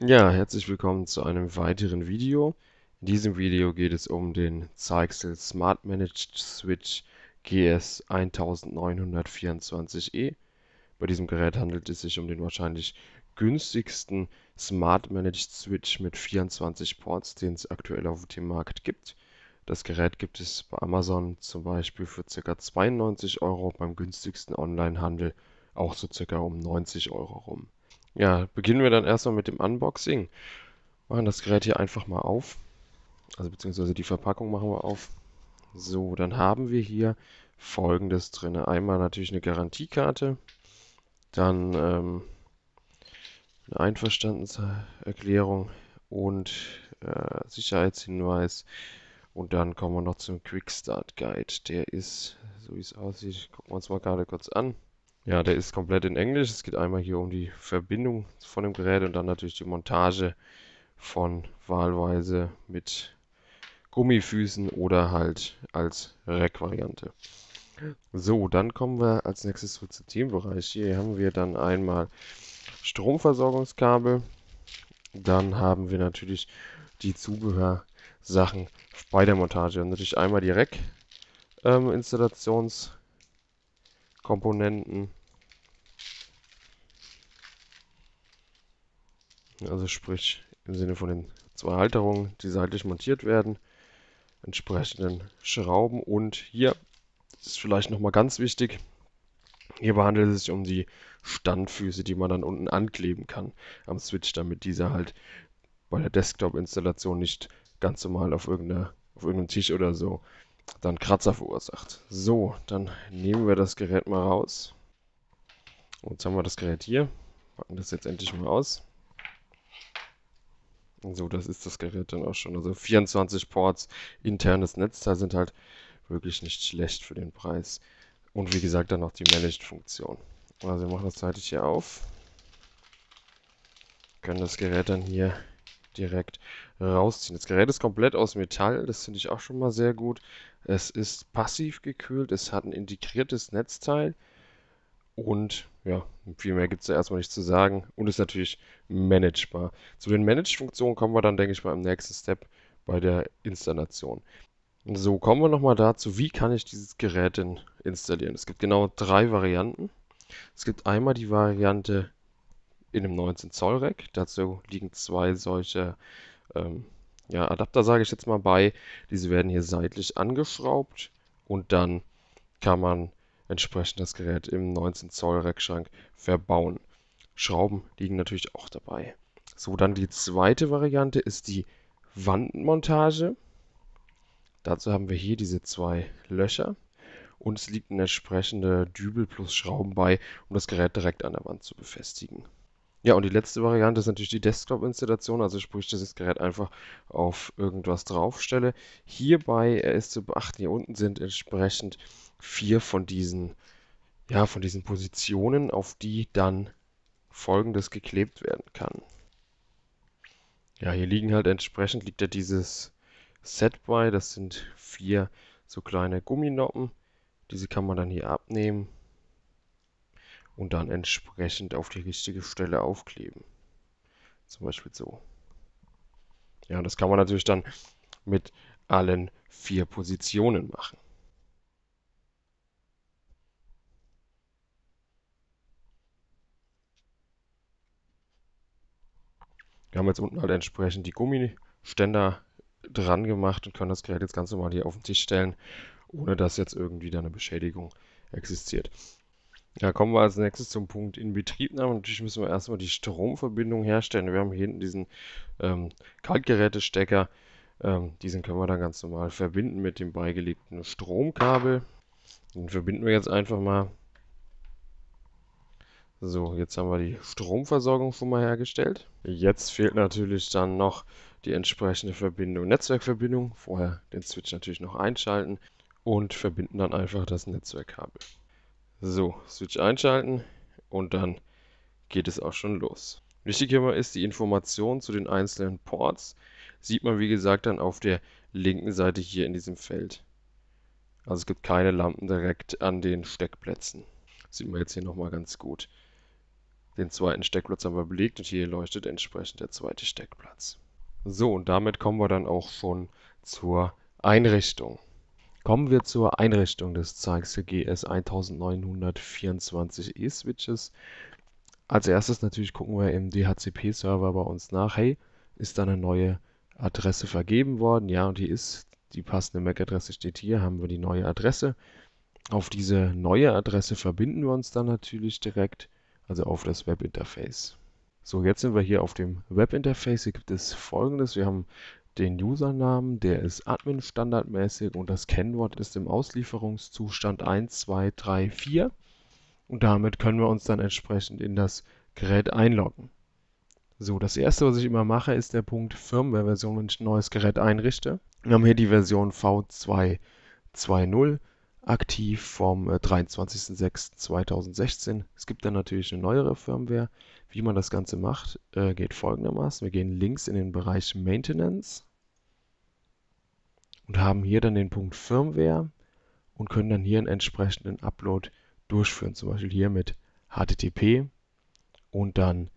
Ja, herzlich willkommen zu einem weiteren Video. In diesem Video geht es um den Zyxel Smart Managed Switch GS 1924E. Bei diesem Gerät handelt es sich um den wahrscheinlich günstigsten Smart Managed Switch mit 24 Ports, den es aktuell auf dem Markt gibt. Das Gerät gibt es bei Amazon zum Beispiel für ca. 92 Euro, beim günstigsten Onlinehandel auch so ca. um 90 Euro rum. Ja, beginnen wir dann erstmal mit dem Unboxing. Machen das Gerät hier einfach mal auf. Also beziehungsweise die Verpackung machen wir auf. So, dann haben wir hier folgendes drin. Einmal natürlich eine Garantiekarte, dann ähm, eine Einverstandenserklärung und äh, Sicherheitshinweis. Und dann kommen wir noch zum Quick Start Guide. Der ist, so wie es aussieht, gucken wir uns mal gerade kurz an. Ja, der ist komplett in Englisch. Es geht einmal hier um die Verbindung von dem Gerät und dann natürlich die Montage von wahlweise mit Gummifüßen oder halt als Rack-Variante. So, dann kommen wir als nächstes zu zum Themenbereich. Hier haben wir dann einmal Stromversorgungskabel. Dann haben wir natürlich die Zubehörsachen bei der Montage. Und natürlich einmal die Rack-Installationskomponenten. Ähm, Also sprich im Sinne von den zwei Halterungen, die seitlich montiert werden, entsprechenden Schrauben. Und hier ist vielleicht nochmal ganz wichtig, Hierbei handelt es sich um die Standfüße, die man dann unten ankleben kann am Switch, damit dieser halt bei der Desktop-Installation nicht ganz normal auf, irgendeiner, auf irgendeinem Tisch oder so dann Kratzer verursacht. So, dann nehmen wir das Gerät mal raus. Und jetzt haben wir das Gerät hier. Packen das jetzt endlich mal aus. So, das ist das Gerät dann auch schon. Also 24 Ports, internes Netzteil sind halt wirklich nicht schlecht für den Preis. Und wie gesagt, dann noch die Managed-Funktion. Also wir machen das zeitig hier auf. Können das Gerät dann hier direkt rausziehen. Das Gerät ist komplett aus Metall, das finde ich auch schon mal sehr gut. Es ist passiv gekühlt, es hat ein integriertes Netzteil und ja, viel mehr gibt es ja erstmal nicht zu sagen und ist natürlich managebar. Zu den Manage-Funktionen kommen wir dann, denke ich mal, im nächsten Step bei der Installation. So, kommen wir nochmal dazu, wie kann ich dieses Gerät denn installieren? Es gibt genau drei Varianten. Es gibt einmal die Variante in einem 19 Zoll Rack. Dazu liegen zwei solche ähm, ja, Adapter, sage ich jetzt mal bei. Diese werden hier seitlich angeschraubt und dann kann man entsprechend das Gerät im 19 Zoll Reckschrank verbauen. Schrauben liegen natürlich auch dabei. So, dann die zweite Variante ist die Wandmontage. Dazu haben wir hier diese zwei Löcher und es liegt ein entsprechender Dübel plus Schrauben bei, um das Gerät direkt an der Wand zu befestigen. Ja, und die letzte Variante ist natürlich die Desktop-Installation, also sprich, dass ich das Gerät einfach auf irgendwas draufstelle. Hierbei ist zu beachten, hier unten sind entsprechend vier von diesen, ja, von diesen Positionen, auf die dann folgendes geklebt werden kann. Ja, hier liegen halt entsprechend, liegt ja dieses Set bei, das sind vier so kleine Gumminoppen, diese kann man dann hier abnehmen und dann entsprechend auf die richtige Stelle aufkleben. Zum Beispiel so. Ja, das kann man natürlich dann mit allen vier Positionen machen. Wir haben jetzt unten halt entsprechend die Gummiständer dran gemacht und können das Gerät jetzt ganz normal hier auf den Tisch stellen, ohne dass jetzt irgendwie da eine Beschädigung existiert. Ja, kommen wir als nächstes zum Punkt Inbetriebnahme. Natürlich müssen wir erstmal die Stromverbindung herstellen. Wir haben hier hinten diesen ähm, Kaltgerätestecker. Ähm, diesen können wir dann ganz normal verbinden mit dem beigelegten Stromkabel. Den verbinden wir jetzt einfach mal. So, jetzt haben wir die Stromversorgung schon mal hergestellt. Jetzt fehlt natürlich dann noch die entsprechende Verbindung, Netzwerkverbindung. Vorher den Switch natürlich noch einschalten und verbinden dann einfach das Netzwerkkabel. So, Switch einschalten und dann geht es auch schon los. Wichtig hierbei ist die Information zu den einzelnen Ports. Sieht man wie gesagt dann auf der linken Seite hier in diesem Feld. Also es gibt keine Lampen direkt an den Steckplätzen. Sieht man jetzt hier nochmal ganz gut. Den zweiten Steckplatz haben wir belegt und hier leuchtet entsprechend der zweite Steckplatz. So, und damit kommen wir dann auch schon zur Einrichtung. Kommen wir zur Einrichtung des Zeigs GS 1924 E-Switches. Als erstes natürlich gucken wir im DHCP-Server bei uns nach, hey, ist da eine neue Adresse vergeben worden? Ja, und die ist, die passende MAC-Adresse steht hier, haben wir die neue Adresse. Auf diese neue Adresse verbinden wir uns dann natürlich direkt also auf das Webinterface. So, jetzt sind wir hier auf dem Webinterface. Hier gibt es folgendes. Wir haben den Usernamen, der ist Admin standardmäßig und das Kennwort ist im Auslieferungszustand 1234 und damit können wir uns dann entsprechend in das Gerät einloggen. So, das erste, was ich immer mache, ist der Punkt Firmware-Version, wenn ich ein neues Gerät einrichte. Wir haben hier die Version V220 aktiv vom 23.06.2016. Äh, es gibt dann natürlich eine neuere Firmware. Wie man das Ganze macht, äh, geht folgendermaßen. Wir gehen links in den Bereich Maintenance und haben hier dann den Punkt Firmware und können dann hier einen entsprechenden Upload durchführen. Zum Beispiel hier mit HTTP und dann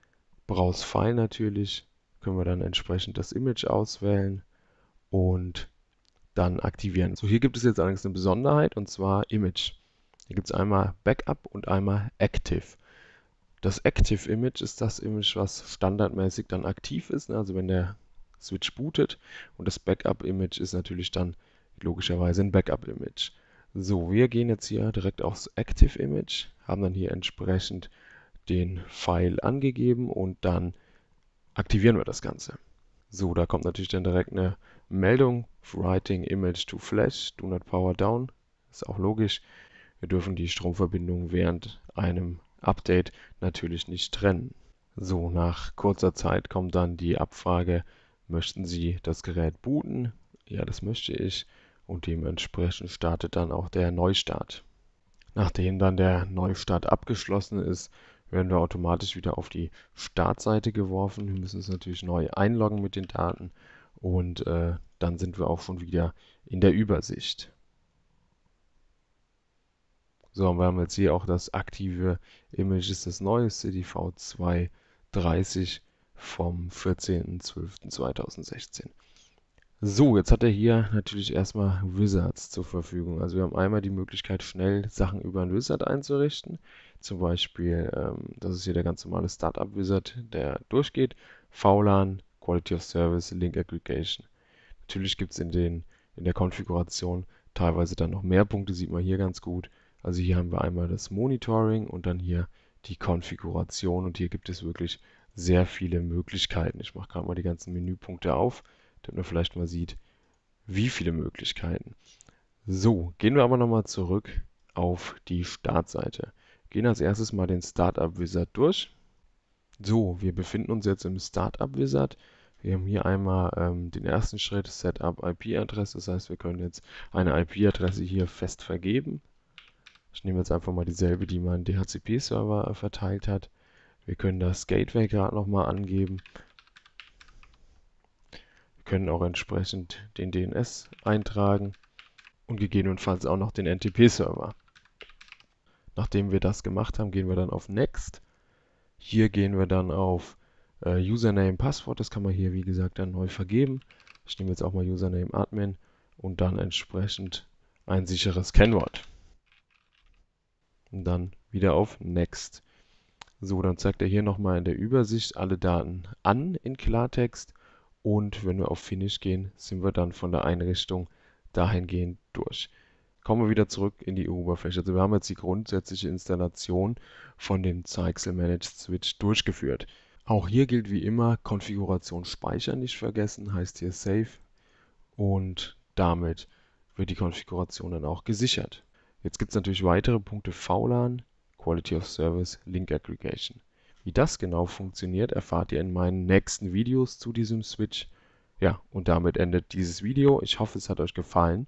Browse File natürlich. Können wir dann entsprechend das Image auswählen und dann aktivieren. So, hier gibt es jetzt allerdings eine Besonderheit und zwar Image. Hier gibt es einmal Backup und einmal Active. Das Active Image ist das Image, was standardmäßig dann aktiv ist, ne? also wenn der Switch bootet. Und das Backup Image ist natürlich dann logischerweise ein Backup Image. So, wir gehen jetzt hier direkt aufs Active Image, haben dann hier entsprechend den Pfeil angegeben und dann aktivieren wir das Ganze. So, da kommt natürlich dann direkt eine Meldung Writing Image to Flash, Do Not Power Down. Ist auch logisch. Wir dürfen die Stromverbindung während einem Update natürlich nicht trennen. So, nach kurzer Zeit kommt dann die Abfrage, möchten Sie das Gerät booten? Ja, das möchte ich. Und dementsprechend startet dann auch der Neustart. Nachdem dann der Neustart abgeschlossen ist, werden wir automatisch wieder auf die Startseite geworfen. Wir müssen uns natürlich neu einloggen mit den Daten und äh, dann sind wir auch schon wieder in der Übersicht. So, und wir haben jetzt hier auch das aktive Image, ist das neueste, die V230 vom 14.12.2016. So, jetzt hat er hier natürlich erstmal Wizards zur Verfügung. Also wir haben einmal die Möglichkeit, schnell Sachen über einen Wizard einzurichten. Zum Beispiel, ähm, das ist hier der ganz normale Startup-Wizard, der durchgeht. VLAN, Quality of Service, Link Aggregation. Natürlich gibt es in, in der Konfiguration teilweise dann noch mehr Punkte, sieht man hier ganz gut. Also hier haben wir einmal das Monitoring und dann hier die Konfiguration und hier gibt es wirklich sehr viele Möglichkeiten. Ich mache gerade mal die ganzen Menüpunkte auf, damit man vielleicht mal sieht, wie viele Möglichkeiten. So, gehen wir aber nochmal zurück auf die Startseite. Gehen als erstes mal den Startup Wizard durch. So, wir befinden uns jetzt im Startup Wizard. Wir haben hier einmal ähm, den ersten Schritt, Setup IP-Adresse. Das heißt, wir können jetzt eine IP-Adresse hier fest vergeben. Ich nehme jetzt einfach mal dieselbe, die mein DHCP-Server äh, verteilt hat. Wir können das Gateway gerade nochmal angeben. Wir können auch entsprechend den DNS eintragen und gegebenenfalls auch noch den NTP-Server. Nachdem wir das gemacht haben, gehen wir dann auf Next hier gehen wir dann auf äh, Username, Passwort. Das kann man hier, wie gesagt, dann neu vergeben. Ich nehme jetzt auch mal Username Admin und dann entsprechend ein sicheres Kennwort. Und dann wieder auf Next. So, dann zeigt er hier nochmal in der Übersicht alle Daten an in Klartext. Und wenn wir auf Finish gehen, sind wir dann von der Einrichtung dahingehend durch kommen wir wieder zurück in die Oberfläche. Also wir haben jetzt die grundsätzliche Installation von dem Zeichsel Managed Switch durchgeführt. Auch hier gilt wie immer, Konfiguration speichern nicht vergessen, heißt hier Save und damit wird die Konfiguration dann auch gesichert. Jetzt gibt es natürlich weitere Punkte VLAN, Quality of Service, Link Aggregation. Wie das genau funktioniert, erfahrt ihr in meinen nächsten Videos zu diesem Switch. Ja, und damit endet dieses Video. Ich hoffe, es hat euch gefallen